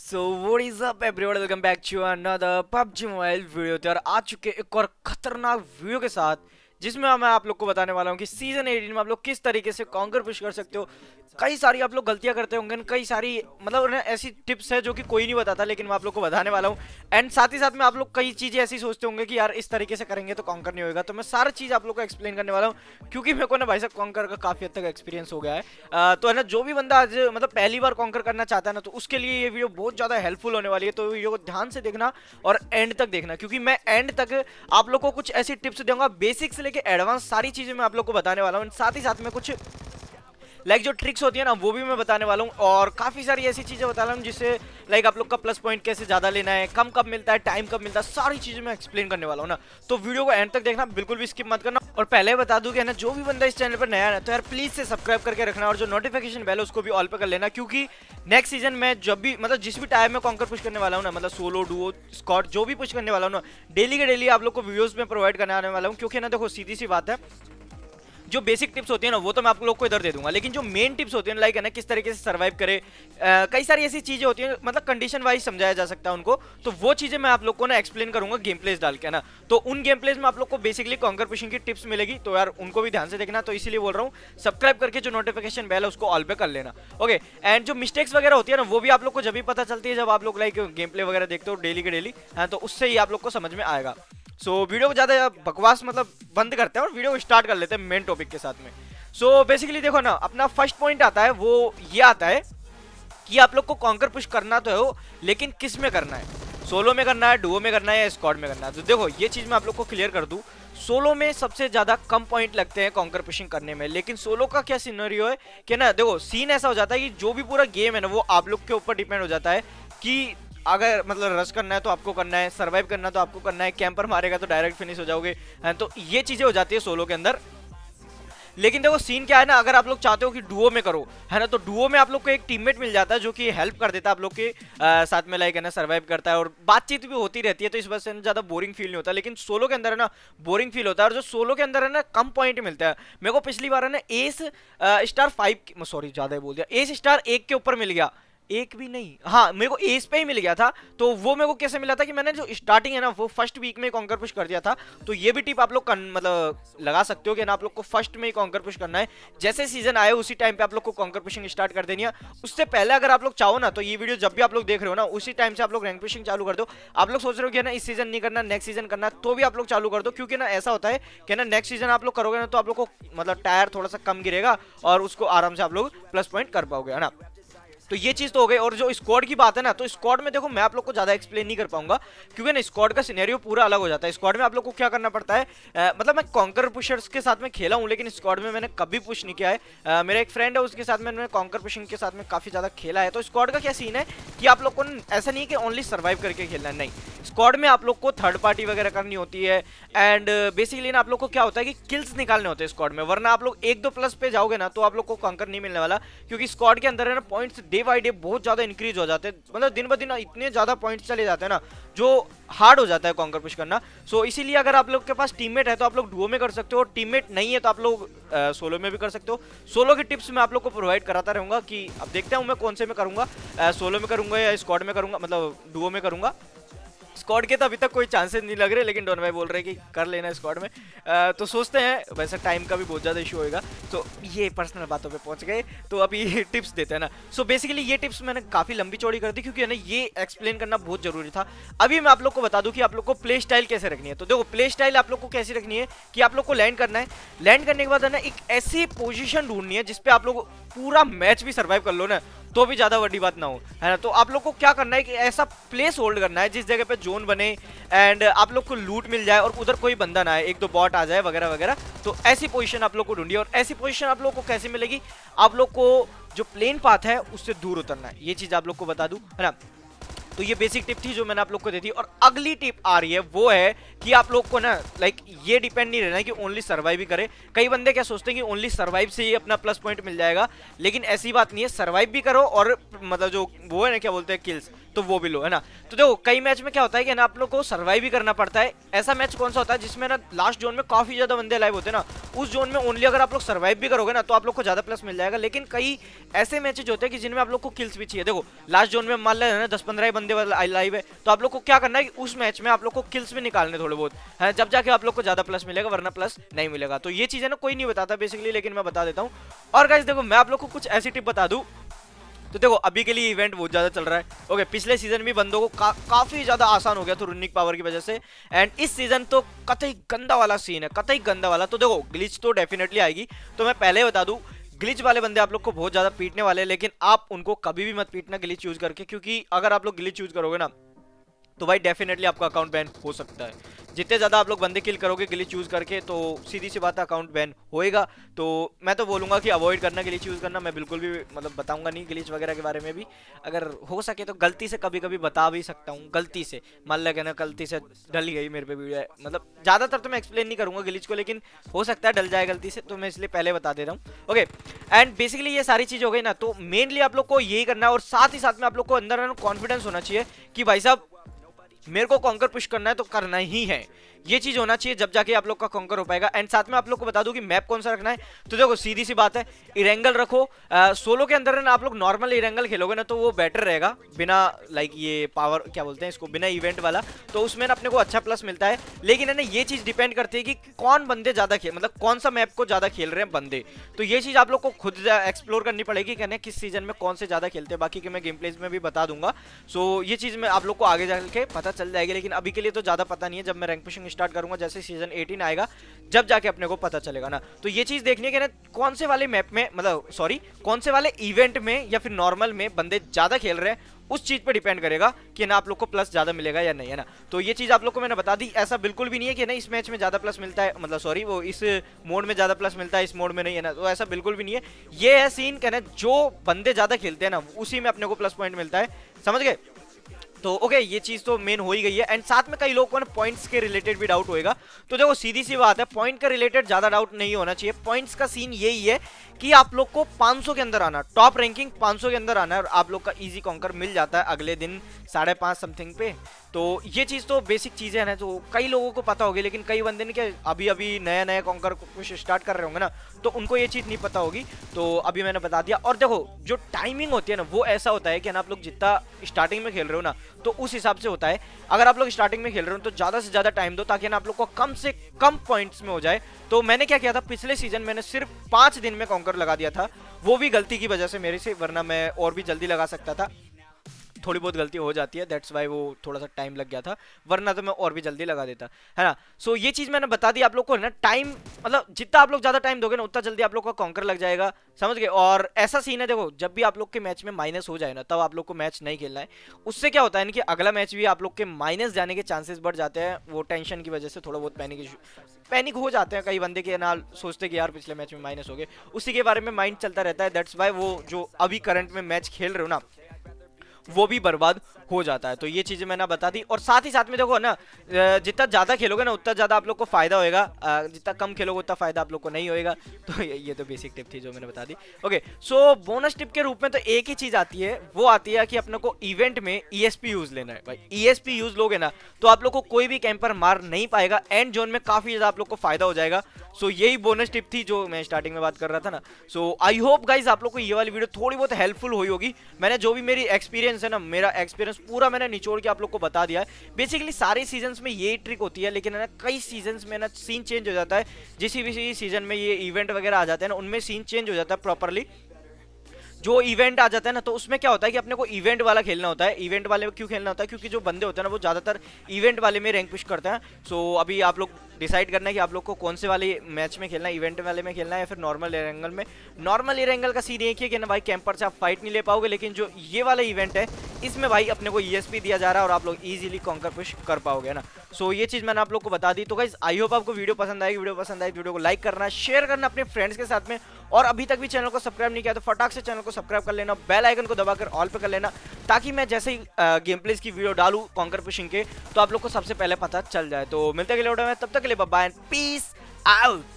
so what is up everyone welcome back to another PUBG mobile video तो यार आ चुके एक और खतरनाक वीडियो के साथ जिसमें मैं आप लोग को बताने वाला हूँ कि सीजन 18 में आप लोग किस तरीके से कॉन्कर पुश कर सकते हो कई सारी आप लोग गलतियाँ करते होंगे कई सारी मतलब ऐसी टिप्स है जो कि कोई नहीं बताता लेकिन मैं आप लोग को बताने वाला हूँ एंड साथ ही साथ में आप लोग कई चीज़ें ऐसी सोचते होंगे कि यार इस तरीके से करेंगे तो कॉन्कर नहीं होगा तो मैं सारा चीज़ आप लोग को एक्सप्लेन करने वाला हूँ क्योंकि मेरे को ना भाई साहब कॉन्कर का काफ़ी हद तक एक्सपीरियंस हो गया है तो है ना जो भी बंदा आज मतलब पहली बार कॉन्कर करना चाहता है ना तो उसके लिए ये वीडियो बहुत ज़्यादा हेल्पफुल होने वाली है तो वीडियो को ध्यान से देखना और एंड तक देखना क्योंकि मैं एंड तक आप लोग को कुछ ऐसी टिप्स दूंगा बेसिक्स लेके एडवांस सारी चीज़ें मैं आप लोग को बताने वाला हूँ साथ ही साथ में कुछ लाइक जो ट्रिक्स होती है ना वो भी मैं बताने वाला हूँ और काफ़ी सारी ऐसी चीज़ें बता रहा हूँ जिससे लाइक आप लोग का प्लस पॉइंट कैसे ज़्यादा लेना है कम कब मिलता है टाइम कब मिलता है सारी चीज़ें मैं एक्सप्लेन करने वाला हूँ ना तो वीडियो को एंड तक देखना बिल्कुल भी स्किप मत करना और पहले बता दूँ कि है ना जो भी बंदा इस चैनल पर नया है तो यार प्लीज़ से सब्सक्राइब करके रखना और जो नोटिफिकेशन बेल है उसको भी ऑल पर कर लेना क्योंकि नेक्स्ट सीजन में जब भी मतलब जिस भी टाइम में कॉन्कर पुश करने वाला हूँ ना मतलब सोलो डुओ स्कॉट जो भी पुश करने वाला हूँ ना डेली के डेली आप लोग को वीडियोज़ में प्रोवाइड करने आने वाला हूँ क्योंकि ना देखो सीधी सी बात है जो बेसिक टिप्स होती है ना वो तो मैं आप लोग को इधर दे दूंगा लेकिन जो मेन टिप्स होती है लाइक है ना किस तरीके से सर्वाइव करे कई सारी ऐसी चीजें होती है मतलब कंडीशन वाइज समझाया जा सकता है उनको तो वो चीजें मैं आप लोग को ना एक्सप्लेन करूंगा गेम प्लेस डाल के ना तो उन गेम प्लेस में आप लोग को बेसिकली कॉन्कर पुशिंग की टिप्स मिलेगी तो यार उनको भी ध्यान से देखना तो इसीलिए बोल रहा हूँ सब्सक्राइब करके जो नोटिफिकेशन बेल है उसको ऑल पे कर लेना ओके एंड जो मिस्टेक्स वगैरह होती है ना वो भी आप लोग को जब भी पता चलती है जब आप लोग लाइक गेम प्ले वगैरह देखते हो डेली के डेली हाँ तो उससे ही आप लोग को समझ में आएगा सो so, वीडियो को ज़्यादा बकवास मतलब बंद करते हैं और वीडियो को स्टार्ट कर लेते हैं मेन टॉपिक के साथ में सो so, बेसिकली देखो ना अपना फर्स्ट पॉइंट आता है वो ये आता है कि आप लोग को कॉन्कर पुश करना तो वो लेकिन किस में करना है सोलो में करना है डुओ में करना है या स्कॉड में करना है तो देखो ये चीज़ मैं आप लोग को क्लियर कर दूँ सोलो में सबसे ज़्यादा कम पॉइंट लगते हैं कॉन्कर पुशिंग करने में लेकिन सोलो का क्या सीनरियो है कि ना देखो सीन ऐसा हो जाता है कि जो भी पूरा गेम है ना वो आप लोग के ऊपर डिपेंड हो जाता है कि अगर मतलब रश करना है तो आपको करना है सर्वाइव करना तो आपको करना है कैंपर मारेगा तो डायरेक्ट फिनिश हो जाओगे तो ये चीज़ें हो जाती है सोलो के अंदर लेकिन देखो सीन क्या है ना अगर आप लोग चाहते हो कि डुओ में करो है ना तो डुओ में आप लोग को एक टीममेट मिल जाता है जो कि हेल्प कर देता है आप लोग के आ, साथ में लाइक है ना सर्वाइव करता है और बातचीत भी होती रहती है तो इस वजह से ज़्यादा बोरिंग फील नहीं होता लेकिन सोलो के अंदर है ना बोरिंग फील होता है और जो सोलो के अंदर है ना कम पॉइंट मिलता है मेरे को पिछली बार है ना एस स्टार फाइव सॉरी ज़्यादा बोल दिया एस स्टार एक के ऊपर मिल गया एक भी नहीं हाँ मेरे को एस पे ही मिल गया था तो वो मेरे को कैसे मिला था कि मैंने जो स्टार्टिंग है ना वो फर्स्ट वीक में कॉन्कर पुश कर दिया था तो ये भी टिप आप लोग मतलब लगा सकते हो कि ना आप लोग को फर्स्ट में ही कॉन्कर पुश करना है जैसे सीजन आए उसी टाइम पे आप लोग को कॉन्कर पुशिंग स्टार्ट कर देनी है उससे पहले अगर आप लोग चाहो ना तो ये वीडियो जब भी आप लोग देख रहे हो ना उसी टाइम से आप लोग रैंक पुशिंग चालू कर दो आप लोग सोच रहे हो कि ना इस सीजन नहीं करना नेक्स्ट सीजन करना तो भी आप लोग चालू कर दो क्योंकि ना ऐसा होता है कि ना नेक्स्ट सीजन आप लोग करोगे ना तो आप लोग को मतलब टायर थोड़ा सा कम गिरेगा और उसको आराम से आप लोग प्लस पॉइंट कर पाओगे है ना तो ये चीज़ तो हो गई और जो स्क्वाड की बात है ना तो स्क्वाड में देखो मैं आप लोग को ज़्यादा एक्सप्लेन नहीं कर पाऊंगा क्योंकि ना स्क्वाड का सिनेरियो पूरा अलग हो जाता है स्क्वाड में आप लोग को क्या करना पड़ता है आ, मतलब मैं कॉन्कर पुशर्स के साथ में खेला हूँ लेकिन स्क्वाड में मैंने कभी पुश नहीं किया है मेरा एक फ्रेंड है उसके साथ मैंने कॉन्कर पुशिंग के साथ में काफ़ी ज़्यादा खेला है तो स्क्वाड का क्या सीन है कि आप लोग को ऐसा नहीं है कि ओनली सर्वाइव करके खेलना है नहीं स्क्वाड में आप लोग को थर्ड पार्टी वगैरह करनी होती है एंड बेसिकली ना आप लोग को क्या होता है कि किल्स निकालने होते हैं स्क्वाड में वरना आप लोग एक दो प्लस पे जाओगे ना तो आप लोग को कॉन्कर नहीं मिलने वाला क्योंकि स्क्वाड के अंदर है ना पॉइंट्स डे बाई डे बहुत ज़्यादा इंक्रीज हो जाते हैं मतलब दिन ब दिन इतने ज़्यादा पॉइंट्स चले जाते हैं ना जो हार्ड हो जाता है कॉन्कर पुश करना सो so, इसीलिए अगर आप लोग के पास टीममेट है तो आप लोग डुओ में कर सकते हो और टीममेट नहीं है तो आप लोग सोलो में भी कर सकते हो सोलो की टिप्स मैं आप लोग को प्रोवाइड कराता रहूंगा कि अब देखते हैं मैं कौन से में करूंगा सोलो में करूंगा या स्कॉड में करूंगा मतलब डुओ में करूंगा स्क्वाड के तो अभी तक कोई चांसेस नहीं लग रहे लेकिन डोन भाई बोल रहे कि कर लेना स्कॉड में आ, तो सोचते हैं वैसे टाइम का भी बहुत ज़्यादा इशू होएगा तो ये पर्सनल बातों पे पहुंच गए तो अब ये टिप्स देते हैं ना सो so बेसिकली ये टिप्स मैंने काफ़ी लंबी चौड़ी कर दी क्योंकि है ना ये एक्सप्लेन करना बहुत ज़रूरी था अभी मैं आप लोग को बता दूँ कि आप लोग को प्ले स्टाइल कैसे रखनी है तो देखो प्ले स्टाइल आप लोग को कैसे रखनी है कि आप लोग को लैंड करना है लैंड करने के बाद है ना एक ऐसी पोजिशन ढूंढनी है जिसपे आप लोग पूरा मैच भी सर्वाइव कर लो ना तो भी ज़्यादा बड़ी बात ना हो है ना तो आप लोग को क्या करना है कि ऐसा प्लेस होल्ड करना है जिस जगह पे जोन बने एंड आप लोग को लूट मिल जाए और उधर कोई बंदा ना आए एक दो बॉट आ जाए वगैरह वगैरह तो ऐसी पोजिशन आप लोग को ढूंढिए और ऐसी पोजिशन आप लोग को कैसे मिलेगी आप लोग को जो प्लेन पाथ है उससे दूर उतरना है ये चीज़ आप लोग को बता दू है ना तो ये बेसिक टिप थी जो मैंने आप लोग को दे दी और अगली टिप आ रही है वो है कि आप लोग को ना लाइक ये डिपेंड नहीं रहना कि ओनली सर्वाइव ही करें कई बंदे क्या सोचते हैं कि ओनली सर्वाइव से ही अपना प्लस पॉइंट मिल जाएगा लेकिन ऐसी बात नहीं है सर्वाइव भी करो और मतलब जो वो है ना क्या बोलते हैं किल्स तो वो भी लो है ना तो देखो कई मैच में क्या होता है कि ना आप लोग को सर्वाइव भी करना पड़ता है ऐसा मैच कौन सा होता है जिसमें ना लास्ट जोन में काफी ज्यादा बंदे लाइव होते हैं ना उस जोन में ओनली अगर आप लोग सर्वाइव भी करोगे ना तो आप लोग को ज्यादा प्लस मिल जाएगा लेकिन कई ऐसे मैचेज होते हैं कि जिनमें आप लोग को किल्स भी चाहिए देखो लास्ट जोन में मान लेना दस पंद्रह बंदे लाइव है तो आप लोग को क्या करना है कि उस मैच में आप लोग को किल्स भी निकालने थोड़े बहुत है जब जाके आप लोग को ज्यादा प्लस मिलेगा वरना प्लस नहीं मिलेगा तो ये चीजें ना कोई नहीं बताता बेसिकली लेकिन मैं बता देता हूँ और गाइज देखो मैं आप लोग को कुछ ऐसी टिप बता दूँ तो देखो अभी के लिए इवेंट बहुत ज़्यादा चल रहा है ओके पिछले सीजन भी बंदों को का, काफ़ी ज़्यादा आसान हो गया था रूनिक पावर की वजह से एंड इस सीजन तो कतई गंदा वाला सीन है कतई गंदा वाला तो देखो ग्लिच तो डेफिनेटली आएगी तो मैं पहले बता दू ग्लिच वाले बंदे आप लोग को बहुत ज़्यादा पीटने वाले हैं लेकिन आप उनको कभी भी मत पीटना ग्लिच यूज़ करके क्योंकि अगर आप लोग ग्लिच यूज़ करोगे ना तो भाई डेफिनेटली आपका अकाउंट बैन हो सकता है जितने ज़्यादा आप लोग बंदे किल करोगे गिली चूज़ करके तो सीधी सी बात अकाउंट बैन होएगा तो मैं तो बोलूँगा कि अवॉइड करना गिली चूज़ करना मैं बिल्कुल भी मतलब बताऊँगा नहीं गिलीच वगैरह के बारे में भी अगर हो सके तो गलती से कभी कभी बता भी सकता हूँ गलती से मान लगे ना गलती से डल गई मेरे पे वीडियो मतलब ज़्यादातर तो मैं एक्सप्लेन नहीं करूँगा गिलीच को लेकिन हो सकता है डल जाए गलती से तो मैं इसलिए पहले बता दे रहा हूँ ओके एंड बेसिकली ये सारी चीज़ हो गई ना तो मेनली आप लोग को यही करना है और साथ ही साथ में आप लोग को अंदर कॉन्फिडेंस होना चाहिए कि भाई साहब मेरे को कॉन्कर पुश करना है तो करना ही है ये चीज होना चाहिए जब जाके आप लोग का कंकर हो पाएगा एंड साथ में आप लोग को बता दूं कि मैप कौन सा रखना है तो देखो सीधी सी बात है इरेंगल रखो आ, सोलो के अंदर आप लोग नॉर्मल इरेंगल खेलोगे ना तो वो बेटर रहेगा बिना लाइक ये पावर क्या बोलते हैं इसको बिना इवेंट वाला तो उसमें ना अपने को अच्छा प्लस मिलता है लेकिन है ना ये चीज डिपेंड करती है कि कौन बंदे ज्यादा खेल मतलब कौन सा मैप को ज्यादा खेल रहे हैं बंदे तो ये चीज आप लोग को खुद एक्सप्लोर करनी पड़ेगी कहने किस सीजन में कौन से ज्यादा खेलते हैं बाकी के मैं गेम प्लेज में भी बता दूंगा सो ये चीज में आप लोग को आगे जाके पता चल जाएगी लेकिन अभी के लिए तो ज्यादा पता नहीं है जब मैं रैंक पुशिंग स्टार्ट करूंगा जैसे सीजन एटीन आएगा जब जाके अपने को पता चलेगा ना तो ये चीज देखनी है कि ना कौन से वाले मैप में मतलब सॉरी कौन से वाले इवेंट में या फिर नॉर्मल में बंदे ज्यादा खेल रहे हैं उस चीज पे डिपेंड करेगा कि ना आप लोग को प्लस ज्यादा मिलेगा या नहीं है ना तो ये चीज आप लोग को मैंने बता दी ऐसा बिल्कुल भी नहीं है कि ना इस मैच में ज्यादा प्लस मिलता है मतलब सॉरी वो इस मोड में ज्यादा प्लस मिलता है इस मोड में नहीं है ना तो ऐसा बिल्कुल भी नहीं है ये है सीन कहना जो बंदे ज्यादा खेलते हैं ना उसी में अपने को प्लस पॉइंट मिलता है समझ गए तो ओके ये चीज़ तो मेन हो ही गई है एंड साथ में कई लोगों ने पॉइंट्स के रिलेटेड भी डाउट होएगा तो देखो सीधी सी बात है पॉइंट का रिलेटेड ज़्यादा डाउट नहीं होना चाहिए पॉइंट्स का सीन यही है कि आप लोग को 500 के अंदर आना टॉप रैंकिंग 500 के अंदर आना है और आप लोग का इजी कॉन्कर मिल जाता है अगले दिन साढ़े पांच समथिंग पे तो ये चीज़ तो बेसिक चीज़ें हैं ना तो कई लोगों को पता होगी लेकिन कई बंदे ने क्या अभी अभी नया नया कॉन्कर कुछ स्टार्ट कर रहे होंगे ना तो उनको ये चीज़ नहीं पता होगी तो अभी मैंने बता दिया और देखो जो टाइमिंग होती है ना वो ऐसा होता है कि ना आप लोग जितना स्टार्टिंग में खेल रहे हो ना तो उस हिसाब से होता है अगर आप लोग स्टार्टिंग में खेल रहे हो तो ज़्यादा से ज़्यादा टाइम दो ताकि ना आप लोग को कम से कम पॉइंट्स में हो जाए तो मैंने क्या किया था पिछले सीजन मैंने सिर्फ पाँच दिन में कॉन्कर लगा दिया था वो भी गलती की वजह से मेरे से वरना मैं और भी जल्दी लगा सकता था थोड़ी बहुत गलती हो जाती है दैट्स वाई वो थोड़ा सा टाइम लग गया था वरना तो मैं और भी जल्दी लगा देता है ना सो so, ये चीज़ मैंने बता दी आप लोग को है ना टाइम मतलब जितना आप लोग ज़्यादा टाइम दोगे ना उतना जल्दी आप लोग का कॉन्कर लग जाएगा समझ गए और ऐसा सीन है देखो जब भी आप लोग के मैच में माइनस हो जाए ना तब आप लोग को मैच नहीं खेलना है उससे क्या होता है ना कि अगला मैच भी आप लोग के माइनस जाने के चांसेस बढ़ जाते हैं वो टेंशन की वजह से थोड़ा बहुत पैनिक पैनिक हो जाते हैं कई बंदे के ना सोचते कि यार पिछले मैच में माइनस हो गए उसी के बारे में माइंड चलता रहता है दैट्स वाई वो जो अभी करंट में मैच खेल रहे हो ना वो भी बर्बाद हो जाता है तो ये चीज़ें मैंने बता दी और साथ ही साथ में देखो ना जितना ज़्यादा खेलोगे ना उतना ज़्यादा आप लोग को फ़ायदा होगा जितना कम खेलोगे उतना फ़ायदा आप लोग को नहीं होगा तो ये तो बेसिक टिप थी जो मैंने बता दी ओके सो बोनस टिप के रूप में तो एक ही चीज़ आती है वो आती है कि अपने को इवेंट में ई e यूज़ लेना है भाई ई e यूज़ लोगे ना तो आप लोग को कोई भी कैंपर मार नहीं पाएगा एंड जोन में काफ़ी ज़्यादा आप लोग को फ़ायदा हो जाएगा सो यही बोनस टिप थी जो मैं स्टार्टिंग में बात कर रहा था ना सो आई होप गाइज आप लोग को ये वाली वीडियो थोड़ी बहुत हेल्पफुल हुई होगी मैंने जो भी मेरी एक्सपीरियंस है ना मेरा एक्सपीरियंस सीजन पूरा मैंने निचोड़ के आप लोग को बता दिया है बेसिकली सारे सीजन में ये ट्रिक होती है लेकिन है ना कई सीजन में ना सीन चेंज हो जाता है जिस भी सीजन में ये इवेंट वगैरह आ जाते हैं ना उनमें सीन चेंज हो जाता है प्रॉपरली जो इवेंट आ जाता है ना तो उसमें क्या होता है कि अपने को इवेंट वाला खेलना होता है इवेंट वाले में क्यों खेलना होता है क्योंकि जो बंदे होते हैं ना वो ज़्यादातर इवेंट वाले में रैंक पुश करते हैं सो अभी आप लोग डिसाइड करना है कि आप लोग को कौन से वाले मैच में खेलना है इवेंट वाले में खेलना है या फिर नॉर्मल एयर एंगल में नॉर्मल एयर एंगल का सीन एक ही है कि ना भाई कैंपर से आप फाइट नहीं ले पाओगे लेकिन जो ये वाला इवेंट है इसमें भाई अपने को ई दिया जा रहा है और आप लोग ईजिली कॉन्कर पुश कर पाओगे ना सो ये चीज़ मैंने आप लोग को बता दी तो गाइज आई होप आपको वीडियो पसंद आएगी वीडियो पसंद आई वीडियो को लाइक करना शेयर करना अपने फ्रेंड्स के साथ में और अभी तक भी चैनल को सब्सक्राइब नहीं किया तो फटाक से चैनल को सब्सक्राइब कर लेना बेल आइकन को दबाकर ऑल पे कर लेना ताकि मैं जैसे ही गेम प्लेस की वीडियो डालूँ कॉन्कर पुशिंग के तो आप लोग को सबसे पहले पता चल जाए तो मिलते गले उठा मैं तब तक के लिए बाय पीस आउट